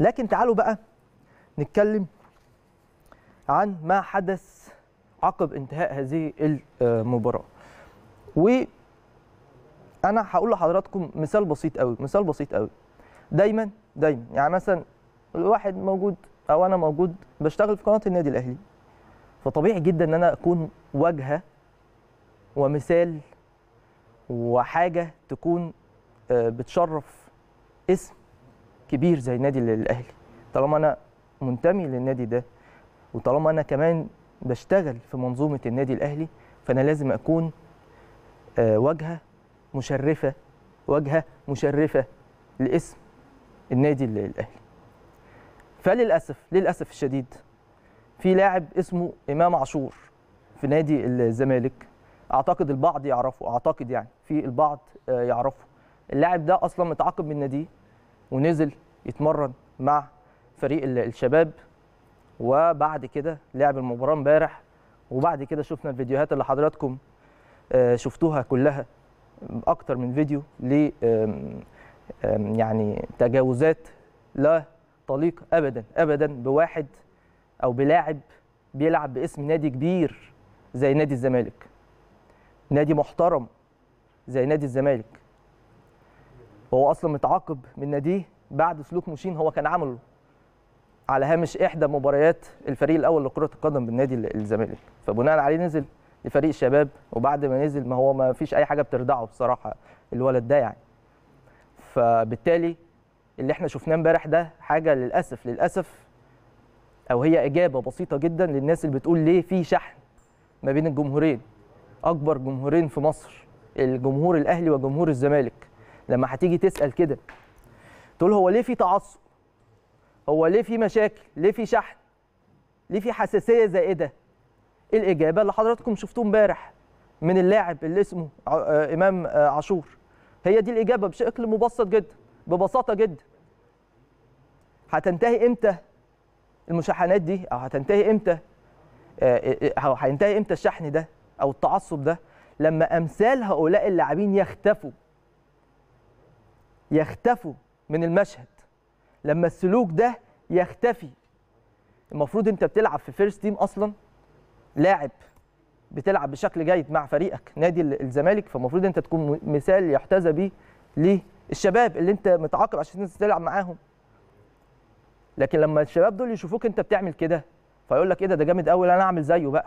لكن تعالوا بقى نتكلم عن ما حدث عقب انتهاء هذه المباراه وانا هقول لحضراتكم مثال بسيط قوي مثال بسيط قوي دايما دايما يعني مثلا الواحد موجود او انا موجود بشتغل في قناه النادي الاهلي فطبيعي جدا ان انا اكون واجهه ومثال وحاجه تكون آه، بتشرف اسم كبير زي نادي الاهلي طالما انا منتمي للنادي ده وطالما انا كمان بشتغل في منظومه النادي الاهلي فانا لازم اكون آه، واجهه مشرفه واجهه مشرفه لاسم النادي الاهلي فللاسف للاسف الشديد في لاعب اسمه امام عاشور في نادي الزمالك اعتقد البعض يعرفه اعتقد يعني في البعض آه، يعرفه اللاعب ده اصلا متعاقب من ناديه ونزل يتمرن مع فريق الشباب وبعد كده لعب المباراه امبارح وبعد كده شفنا الفيديوهات اللي حضراتكم آه، شفتوها كلها اكتر من فيديو ل يعني تجاوزات لا تليق ابدا ابدا بواحد او بلاعب بيلعب باسم نادي كبير زي نادي الزمالك نادي محترم زي نادي الزمالك وهو اصلا متعاقب من ناديه بعد سلوك مشين هو كان عمله على هامش احدى مباريات الفريق الاول لكره القدم بالنادي الزمالك فبناء عليه نزل لفريق الشباب وبعد ما نزل ما هو ما فيش اي حاجه بتردعه بصراحه الولد ده يعني فبالتالي اللي احنا شفناه امبارح ده حاجه للاسف للاسف او هي اجابه بسيطه جدا للناس اللي بتقول ليه في شحن ما بين الجمهورين اكبر جمهورين في مصر الجمهور الاهلي وجمهور الزمالك لما هتيجي تسال كده تقول هو ليه في تعصب هو ليه في مشاكل ليه في شحن ليه في حساسيه زائده إيه الاجابه اللي حضراتكم شفتوه امبارح من اللاعب اللي اسمه آه، امام آه، عاشور هي دي الاجابه بشكل مبسط جدا ببساطه جدا هتنتهي امتى المشاحنات دي او هتنتهي امتى آه، او هينتهي امتى الشحن ده او التعصب ده لما امثال هؤلاء اللاعبين يختفوا يختفوا من المشهد لما السلوك ده يختفي المفروض انت بتلعب في فيرست تيم اصلا لاعب بتلعب بشكل جيد مع فريقك نادي الزمالك فالمفروض انت تكون مثال يحتذى به للشباب اللي انت متعاقب عشان تلعب معاهم لكن لما الشباب دول يشوفوك انت بتعمل كده فيقول لك ايه ده ده جامد قوي انا اعمل زيه بقى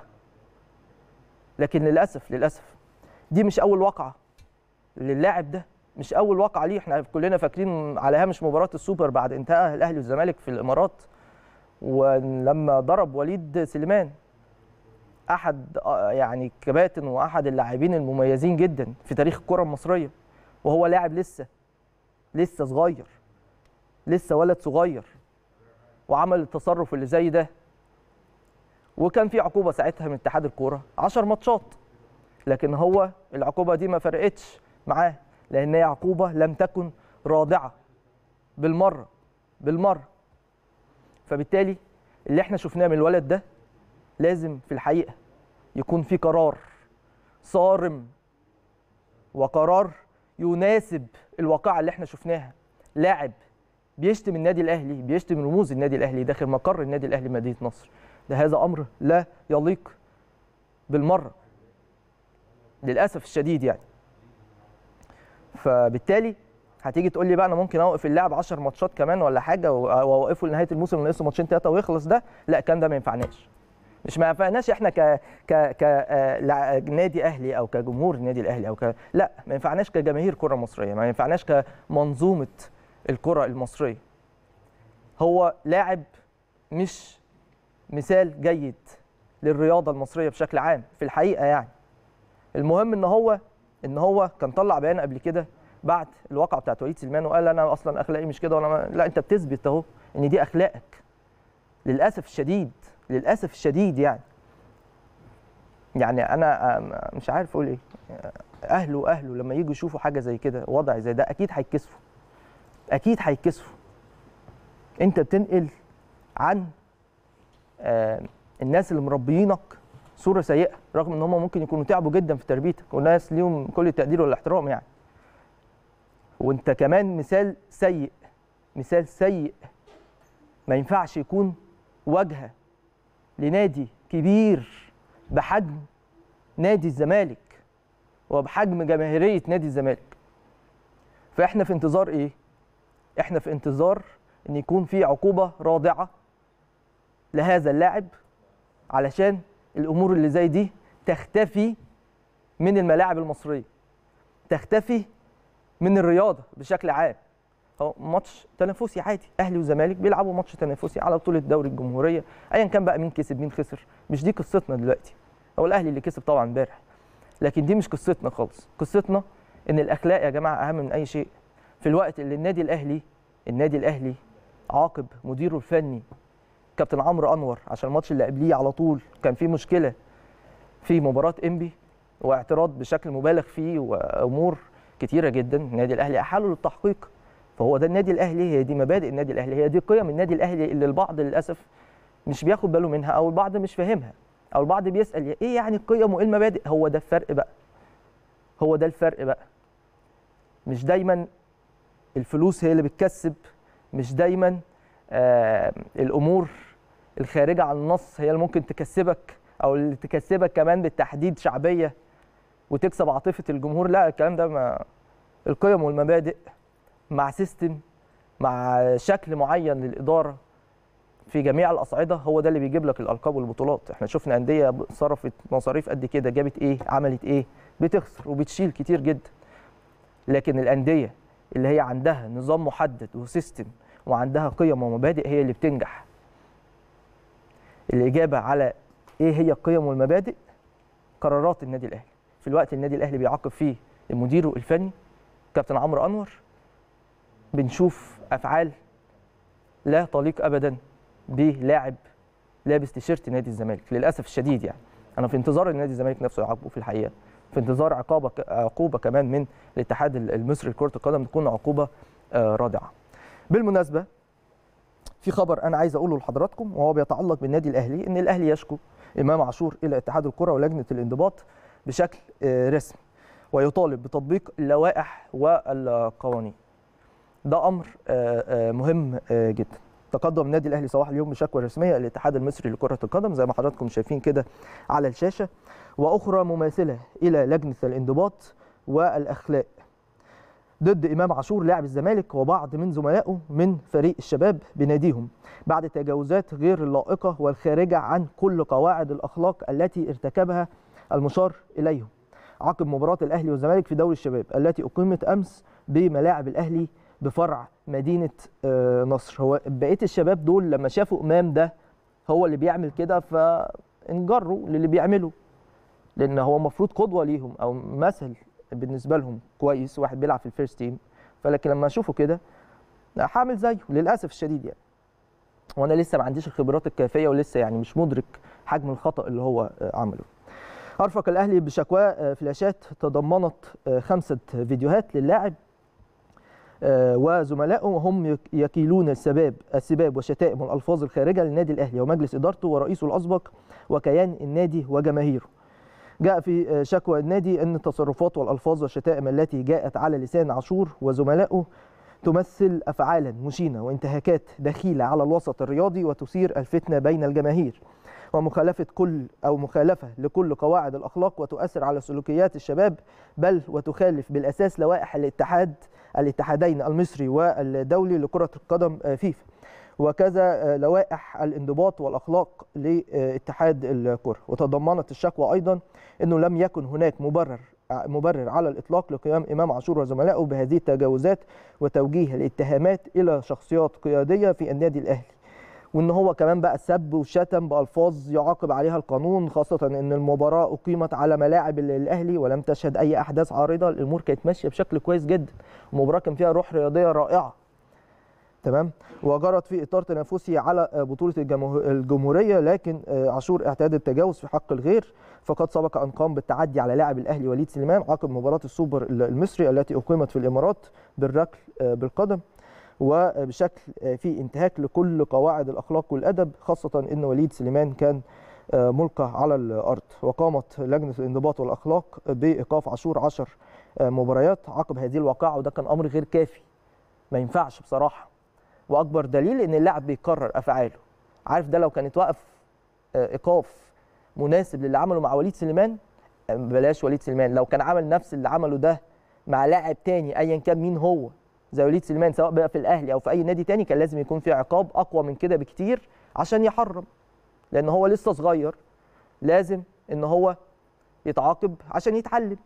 لكن للاسف للاسف دي مش اول واقعه للاعب ده مش اول واقعه ليه احنا كلنا فاكرين على هامش مباراه السوبر بعد انتهاء الاهلي والزمالك في الامارات ولما ضرب وليد سليمان احد يعني الكباتن واحد اللاعبين المميزين جدا في تاريخ الكره المصريه وهو لاعب لسه لسه صغير لسه ولد صغير وعمل التصرف اللي زي ده وكان في عقوبه ساعتها من اتحاد الكوره 10 ماتشات لكن هو العقوبه دي ما فرقتش معاه لأن يعقوبه لم تكن رادعة بالمرة بالمرة فبالتالي اللي احنا شفناه من الولد ده لازم في الحقيقة يكون في قرار صارم وقرار يناسب الواقعة اللي احنا شفناها لاعب بيشتم النادي الاهلي بيشتم رموز النادي الاهلي داخل مقر النادي الاهلي مدينه نصر ده هذا امر لا يليق بالمره للاسف الشديد يعني فبالتالي هتيجي تقول لي بقى انا ممكن اوقف اللاعب 10 ماتشات كمان ولا حاجه واوقفه لنهايه الموسم ناقصه ماتشين ثلاثه ويخلص ده لا الكلام ده ما ينفعناش مش ما ينفعناش احنا ك ك ك آه، نادي اهلي او كجمهور النادي الاهلي او ك لا ما ينفعناش كجماهير كره مصريه ما ينفعناش كمنظومه الكره المصريه هو لاعب مش مثال جيد للرياضه المصريه بشكل عام في الحقيقه يعني المهم ان هو ان هو كان طلع بيان قبل كده بعد الواقعه بتاعت وليد سليمان وقال انا اصلا اخلاقي مش كده ولا ما... لا انت بتثبت اهو ان دي اخلاقك للاسف الشديد للاسف الشديد يعني يعني انا مش عارف اقول ايه اهله اهله لما يجوا يشوفوا حاجه زي كده وضع زي ده اكيد هيتكسفوا اكيد هيتكسفوا انت بتنقل عن آه، الناس اللي مربيينك صوره سيئه رغم ان هم ممكن يكونوا تعبوا جدا في تربيتك والناس ليهم كل التقدير والاحترام يعني وانت كمان مثال سيء مثال سيء ما ينفعش يكون واجهه لنادي كبير بحجم نادي الزمالك وبحجم جماهيريه نادي الزمالك فاحنا في انتظار ايه احنا في انتظار ان يكون في عقوبه رادعه لهذا اللاعب علشان الامور اللي زي دي تختفي من الملاعب المصريه تختفي من الرياضه بشكل عام هو ماتش تنافسي عادي اهلي وزمالك بيلعبوا ماتش تنافسي على بطوله دوري الجمهوريه ايا كان بقى مين كسب مين خسر مش دي قصتنا دلوقتي هو الاهلي اللي كسب طبعا امبارح لكن دي مش قصتنا خالص قصتنا ان الاخلاق يا جماعه اهم من اي شيء في الوقت اللي النادي الاهلي النادي الاهلي عاقب مديره الفني كابتن عمرو انور عشان الماتش اللي قبليه على طول كان في مشكله في مباراه انبي واعتراض بشكل مبالغ فيه وامور كتيره جدا النادي الاهلي احاله للتحقيق فهو ده النادي الاهلي هي دي مبادئ النادي الاهلي هي دي قيم النادي الاهلي اللي البعض للاسف مش بياخد باله منها او البعض مش فاهمها او البعض بيسال ايه يعني القيم وايه المبادئ هو ده الفرق بقى هو ده الفرق بقى مش دايما الفلوس هي اللي بتكسب مش دايما آه، الامور الخارجه عن النص هي اللي ممكن تكسبك او اللي تكسبك كمان بالتحديد شعبيه وتكسب عاطفه الجمهور لا الكلام ده ما القيم والمبادئ مع سيستم مع شكل معين للاداره في جميع الاصعده هو ده اللي بيجيب لك الالقاب والبطولات احنا شفنا انديه صرفت مصاريف قد كده جابت ايه عملت ايه بتخسر وبتشيل كتير جدا لكن الانديه اللي هي عندها نظام محدد وسيستم وعندها قيم ومبادئ هي اللي بتنجح الاجابه على ايه هي القيم والمبادئ قرارات النادي الاهلي في الوقت النادي الاهلي بيعاقب فيه مديره الفني كابتن عمرو انور بنشوف افعال لا تليق ابدا بلاعب لابس تيشيرت نادي الزمالك للاسف الشديد يعني انا في انتظار ان نادي الزمالك نفسه يعاقبه في الحقيقه في انتظار عقابه عقوبه كمان من الاتحاد المصري لكره القدم تكون عقوبه آه، رادعه بالمناسبه في خبر انا عايز اقوله لحضراتكم وهو بيتعلق بالنادي الاهلي ان الاهلي يشكو امام عاشور الى اتحاد الكره ولجنه الانضباط بشكل آه، رسمي ويطالب بتطبيق اللوائح والقوانين ده امر آه، آه، مهم جدا تقدم نادي الاهلي صباح اليوم بشكوى رسميه للاتحاد المصري لكره القدم زي ما حضراتكم شايفين كده على الشاشه واخرى مماثله الى لجنه الانضباط والاخلاق ضد امام عاشور لاعب الزمالك وبعض من زملائه من فريق الشباب بناديهم بعد تجاوزات غير اللائقه والخارجه عن كل قواعد الاخلاق التي ارتكبها المشار اليهم عقب مباراه الاهلي والزمالك في دوري الشباب التي اقيمت امس بملاعب الاهلي بفرع مدينه آه، نصر هو بقيه الشباب دول لما شافوا امام ده هو اللي بيعمل كده فانجروا للي بيعمله لان هو المفروض قدوه ليهم او مثل بالنسبه لهم كويس واحد بيلعب في الفيرست تيم فلكن لما اشوفه كده هعمل زيه للاسف الشديد يعني وانا لسه ما عنديش الخبرات الكافيه ولسه يعني مش مدرك حجم الخطا اللي هو آه، عمله ارفق الاهلي بشكوى آه، فلاشات تضمنت آه، خمسه فيديوهات للاعب وزملائه وهم يكيلون السباب السباب وشتائم والالفاظ الخارجه للنادي الاهلي ومجلس ادارته ورئيسه الاسبق وكيان النادي وجماهيره جاء في آه، شكوى النادي أن التصرفات والألفاظ والشتائم التي جاءت على لسان عاشور وزملائه تمثل أفعالا مشينة وانتهاكات دخيلة على الوسط الرياضي وتثير الفتنة بين الجماهير ومخالفة كل أو مخالفة لكل قواعد الأخلاق وتؤثر على سلوكيات الشباب بل وتخالف بالأساس لوائح الاتحاد الاتحادين المصري والدولي لكرة القدم آه، فيفا وكذا آه، لوائح الانضباط والاخلاق لاتحاد الكره وتضمنت الشكوى ايضا انه لم يكن هناك مبرر آه، مبرر على الاطلاق لقيام امام عاشور وزملائه بهذه التجاوزات وتوجيه الاتهامات الى شخصيات قياديه في النادي الاهلي وان هو كمان بقى سب وشتم بالفاظ يعاقب عليها القانون خاصه ان المباراه اقيمت على ملاعب الاهلي ولم تشهد اي احداث عارضه الامور كانت ماشيه بشكل كويس جدا المباراه كان فيها روح رياضيه رائعه تمام وجرت في اطار تنافسي على آه، بطوله الجمهوريه لكن آه، عاشور اعتاد التجاوز في حق الغير فقد سبق ان قام بالتعدي على لاعب الاهلي وليد سليمان عقب مباراه السوبر المصري التي اقيمت في الامارات بالركل آه، بالقدم وبشكل في انتهاك لكل قواعد الاخلاق والادب خاصه ان وليد سليمان كان ملقى على الارض وقامت لجنه الانضباط والاخلاق بايقاف عاشور 10 مباريات عقب هذه الواقعه وده كان امر غير كافي ما ينفعش بصراحه واكبر دليل ان اللاعب بيكرر افعاله عارف ده لو كانت وقف آه، ايقاف مناسب للي عمله مع وليد سليمان آه، بلاش وليد سليمان لو كان عمل نفس اللي عمله ده مع لاعب تاني ايا كان مين هو زي وليد سليمان سواء بقى في الاهلي او في اي نادي تاني كان لازم يكون في عقاب اقوى من كده بكتير عشان يحرم لان هو لسه صغير لازم ان هو يتعاقب عشان يتعلم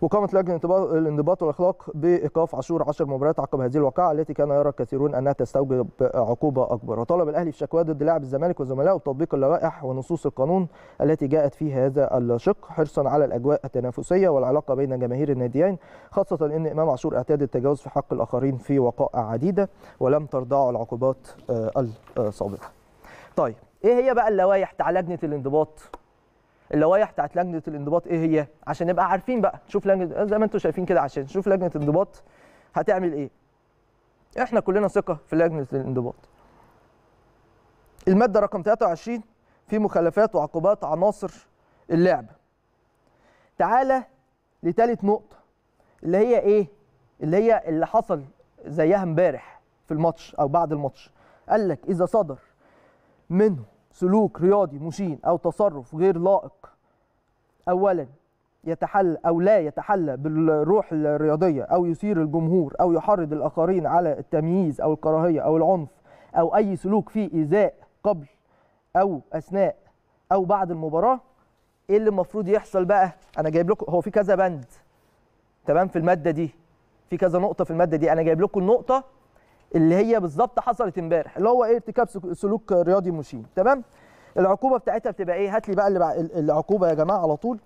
وقامت لجنه الانضباط والاخلاق بايقاف عاشور 10 مباريات عقب هذه الواقعه التي كان يرى الكثيرون انها تستوجب عقوبه اكبر وطلب الاهلي في شكواه ضد لاعب الزمالك وزملائه بتطبيق اللوائح ونصوص القانون التي جاءت في هذا الشق حرصا على الاجواء التنافسيه والعلاقه بين جماهير الناديين خاصه ان امام عاشور اعتاد التجاوز في حق الاخرين في وقائع عديده ولم ترضعه العقوبات آه، السابقه. طيب ايه هي بقى اللوائح بتاع لجنه الانضباط اللوائح بتاعت لجنه الانضباط ايه هي عشان نبقى عارفين بقى نشوف لجنه زي ما انتم شايفين كده عشان نشوف لجنه الانضباط هتعمل ايه احنا كلنا ثقه في لجنه الانضباط الماده رقم 23 في مخالفات وعقوبات عناصر اللعب تعالى لثالث نقطه اللي هي ايه اللي هي اللي حصل زيها امبارح في الماتش او بعد الماتش قال لك اذا صدر منه سلوك رياضي مشين أو تصرف غير لائق أولا يتحل أو لا يتحلى بالروح الرياضية أو يثير الجمهور أو يحرض الآخرين على التمييز أو الكراهية أو العنف أو أي سلوك فيه إيذاء قبل أو أثناء أو بعد المباراة إيه اللي المفروض يحصل بقى؟ أنا جايب لكم هو في كذا بند تمام في المادة دي في كذا نقطة في المادة دي أنا جايب لكم النقطة اللي هي بالظبط حصلت امبارح اللي هو ايه ارتكاب سلوك رياضي مشين تمام العقوبه بتاعتها بتبقى ايه هات لي بقى اللي العقوبه يا جماعه على طول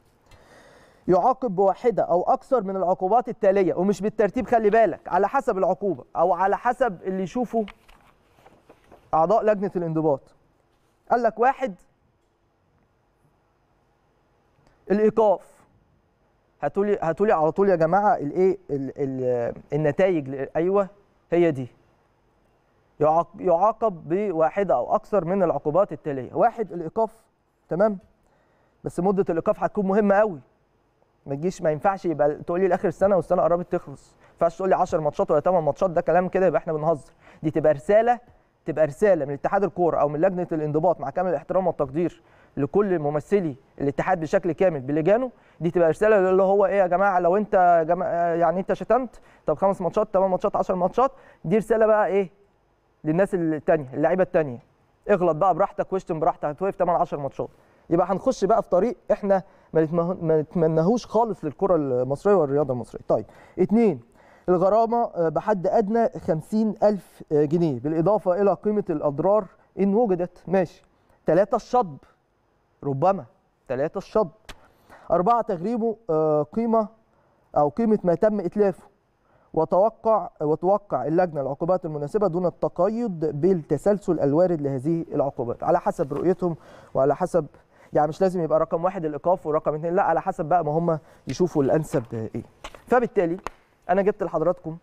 يعاقب بواحده او اكثر من العقوبات التاليه ومش بالترتيب خلي بالك على حسب العقوبه او على حسب اللي يشوفه اعضاء لجنه الانضباط قال لك واحد الايقاف هاتولي هاتولي على طول يا جماعه الايه النتائج ايوه هي دي يعاقب بواحده او اكثر من العقوبات التاليه واحد الايقاف تمام بس مده الايقاف هتكون مهمه قوي ما تجيش ما ينفعش يبقى تقول لي لاخر السنه والسنه قربت تخلص ما ينفعش تقول لي 10 ماتشات ولا 8 ماتشات ده كلام كده يبقى احنا بنهزر دي تبقى رساله تبقى رساله من اتحاد الكوره او من لجنه الانضباط مع كامل الاحترام والتقدير لكل ممثلي الاتحاد بشكل كامل بلجانه دي تبقى رساله اللي هو ايه يا جماعه لو انت جماعة يعني انت شتمت طب خمس ماتشات 8 ماتشات 10 ماتشات دي رساله بقى ايه للناس الثانيه اللعيبه الثانيه اغلط بقى براحتك واشتم براحتك هتوقف 8 10 ماتشات يبقى هنخش بقى في طريق احنا ما نتمناهوش خالص للكره المصريه والرياضه المصريه طيب اثنين الغرامه آه، بحد ادنى 50000 آه، جنيه بالاضافه الى قيمه الاضرار ان وجدت ماشي ثلاثه الشطب ربما ثلاثه الشطب أربعة تغريبه آه، قيمة أو قيمة ما تم إتلافه وتوقع وتوقع اللجنه العقوبات المناسبه دون التقيد بالتسلسل الوارد لهذه العقوبات على حسب رؤيتهم وعلى حسب يعني مش لازم يبقى رقم واحد الايقاف ورقم اثنين لا على حسب بقى ما هم يشوفوا الانسب ايه فبالتالي انا جبت لحضراتكم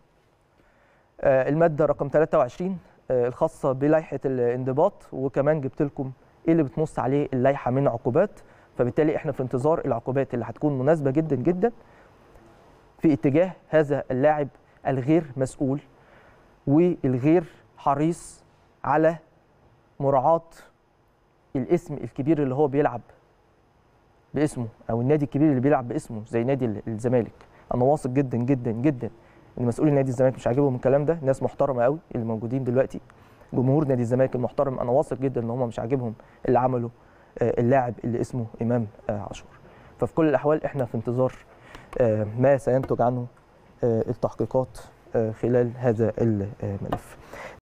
آه، الماده رقم 23 آه، الخاصه بلائحه الانضباط وكمان جبت لكم ايه اللي بتنص عليه اللائحه من عقوبات فبالتالي احنا في انتظار العقوبات اللي هتكون مناسبه جدا جدا في اتجاه هذا اللاعب الغير مسؤول والغير حريص على مراعاة الاسم الكبير اللي هو بيلعب باسمه او النادي الكبير اللي بيلعب باسمه زي نادي الزمالك انا واثق جدا جدا جدا ان مسؤولي نادي الزمالك مش عاجبهم الكلام ده ناس محترمه قوي اللي موجودين دلوقتي جمهور نادي الزمالك المحترم انا واثق جدا ان هم مش عاجبهم اللي عمله آه، اللاعب اللي اسمه امام آه، عاشور ففي كل الاحوال احنا في انتظار آه، ما سينتج عنه آه، التحقيقات آه، خلال هذا الملف